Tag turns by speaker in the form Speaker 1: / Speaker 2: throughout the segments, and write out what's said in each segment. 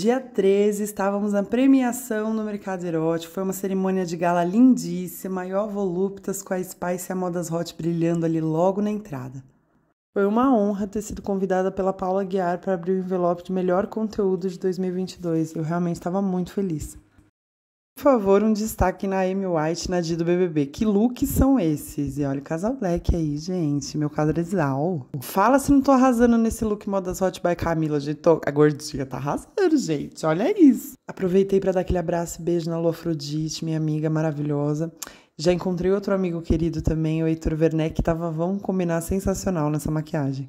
Speaker 1: Dia 13, estávamos na premiação no Mercado Erótico. Foi uma cerimônia de gala lindíssima e voluptas com a Spice e a Modas Hot brilhando ali logo na entrada. Foi uma honra ter sido convidada pela Paula Guiar para abrir o envelope de melhor conteúdo de 2022. Eu realmente estava muito feliz. Por favor, um destaque na Amy White na Dido BBB. Que looks são esses? E olha o casal black aí, gente. Meu casal. Fala se não tô arrasando nesse look moda hot by Camila. Gente, tô... A gordinha tá arrasando, gente. Olha isso. Aproveitei para dar aquele abraço e beijo na Lu Afrodite, minha amiga maravilhosa. Já encontrei outro amigo querido também, o Heitor Werner, que tava, vamos combinar, sensacional nessa maquiagem.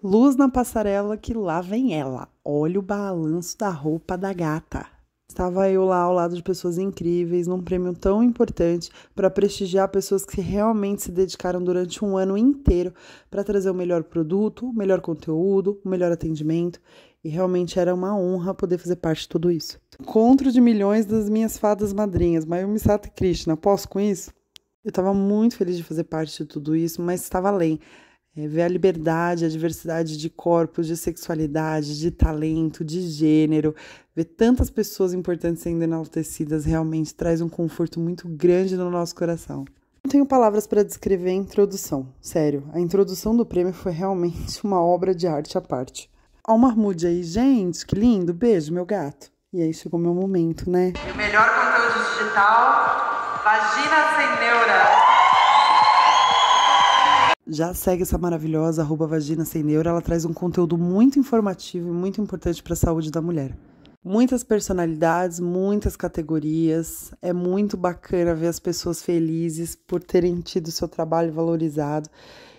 Speaker 1: Luz na passarela que lá vem ela. Olha o balanço da roupa da gata. Estava eu lá ao lado de pessoas incríveis, num prêmio tão importante para prestigiar pessoas que realmente se dedicaram durante um ano inteiro para trazer o melhor produto, o melhor conteúdo, o melhor atendimento. E realmente era uma honra poder fazer parte de tudo isso. Encontro de milhões das minhas fadas madrinhas, Mayumi Sato e Krishna. Posso com isso? Eu estava muito feliz de fazer parte de tudo isso, mas estava além. É ver a liberdade, a diversidade de corpos, de sexualidade, de talento, de gênero, ver tantas pessoas importantes sendo enaltecidas realmente traz um conforto muito grande no nosso coração. Não tenho palavras para descrever a introdução, sério. A introdução do prêmio foi realmente uma obra de arte à parte. Ó, o Marmude aí, gente, que lindo, beijo, meu gato. E aí chegou meu momento, né? O melhor conteúdo digital, vagina sem neura. Já segue essa maravilhosa arroba vagina sem neuro, ela traz um conteúdo muito informativo e muito importante para a saúde da mulher. Muitas personalidades, muitas categorias. É muito bacana ver as pessoas felizes por terem tido seu trabalho valorizado.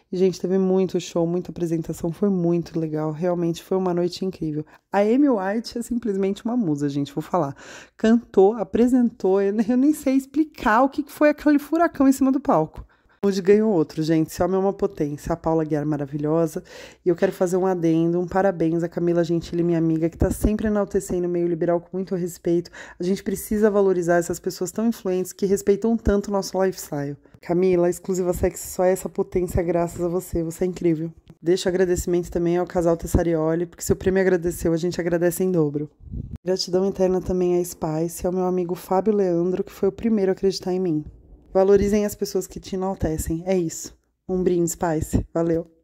Speaker 1: E, gente, teve muito show, muita apresentação, foi muito legal. Realmente foi uma noite incrível. A Amy White é simplesmente uma musa, gente, vou falar. Cantou, apresentou, eu nem sei explicar o que foi aquele furacão em cima do palco. Hoje ganhou outro, gente. Esse homem é uma potência. A Paula Guiar é maravilhosa. E eu quero fazer um adendo, um parabéns a Camila Gentili, minha amiga, que está sempre enaltecendo o meio liberal com muito respeito. A gente precisa valorizar essas pessoas tão influentes que respeitam tanto o nosso lifestyle. Camila, exclusiva sexy só é essa potência graças a você. Você é incrível. Deixo agradecimento também ao casal Tessarioli, porque se o prêmio agradeceu, a gente agradece em dobro. Gratidão eterna também à Spice, ao meu amigo Fábio Leandro, que foi o primeiro a acreditar em mim. Valorizem as pessoas que te enaltecem. É isso. Um brinde, Spice. Valeu.